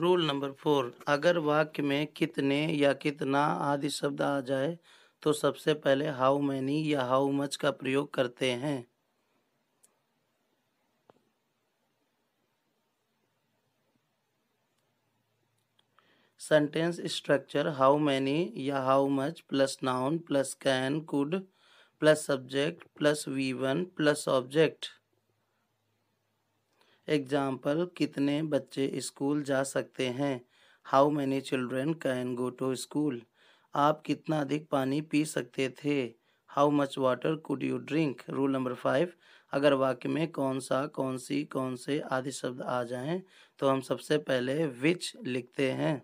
Rule number four अगर वाक्य में कितने या कितना आदि शब्द आ जाए तो सबसे पहले हाउ मैनी या हाउ मच का प्रयोग करते हैं सेंटेंस स्ट्रक्चर हाउ मैनी या how much plus noun plus can could plus subject plus V one plus object example कितने बच्चे स्कूल जा सकते हैं how many children can go to school आप कितना अधिक पानी पी सकते थे how much water could you drink rule number five अगर वाक्य में कौन सा कौन सी कौन से आदि शब्द आ जाएं तो हम सबसे पहले विच लिखते हैं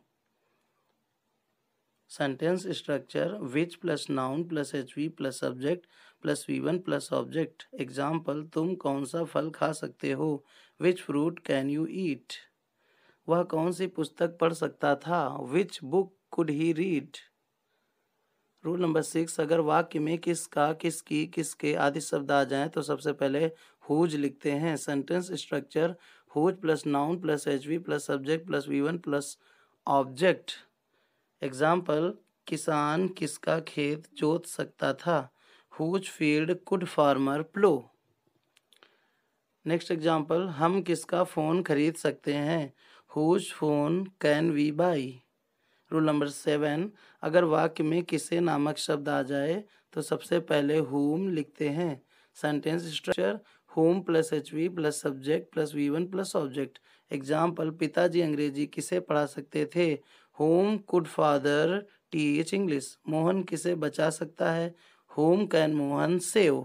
sentence structure which plus noun plus H V plus subject plus V one plus object example तुम कौन सा फल खा सकते हो which fruit can you eat वह कौन सी पुस्तक पढ़ सकता था which book could he read rule number six अगर वाक्य में किसका किसकी किसके आदि शब्द आ जाएं तो सबसे पहले हुज लिखते हैं sentence structure whose plus noun plus H V plus subject plus V one plus object example किसान किसका खेत जोत सकता था whose field could farmer plough next example हम किसका फ़ोन खरीद सकते हैं whose phone can we buy rule number seven अगर वाक्य में किसे नामक शब्द आ जाए तो सबसे पहले हुम लिखते हैं sentence structure whom plus H V plus subject plus V one plus object example पिताजी अंग्रेजी किसे पढ़ा सकते थे whom could father teach English Mohan किसे बचा सकता है whom can Mohan save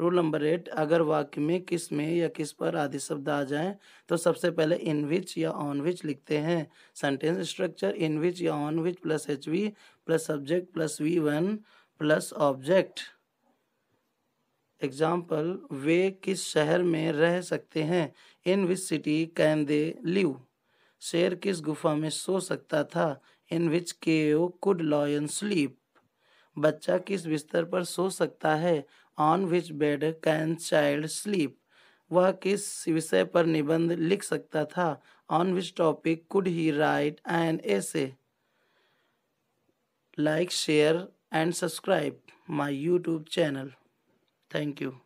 rule number eight अगर वाक्य में किस में या किस पर आदि शब्द आ जाए तो सबसे पहले इन विच या ऑन विच लिखते हैं सेंटेंस स्ट्रक्चर इन विच या on which plus H V plus subject plus V one plus object example वे किस शहर में रह सकते हैं in which city can they live शेर किस गुफा में सो सकता था इन विच के ओ कुड लॉयन स्लीप बच्चा किस बिस्तर पर सो सकता है on which bed can child sleep वह किस विषय पर निबंध लिख सकता था on which topic could he write and ऐसे like share and subscribe my YouTube channel Thank you.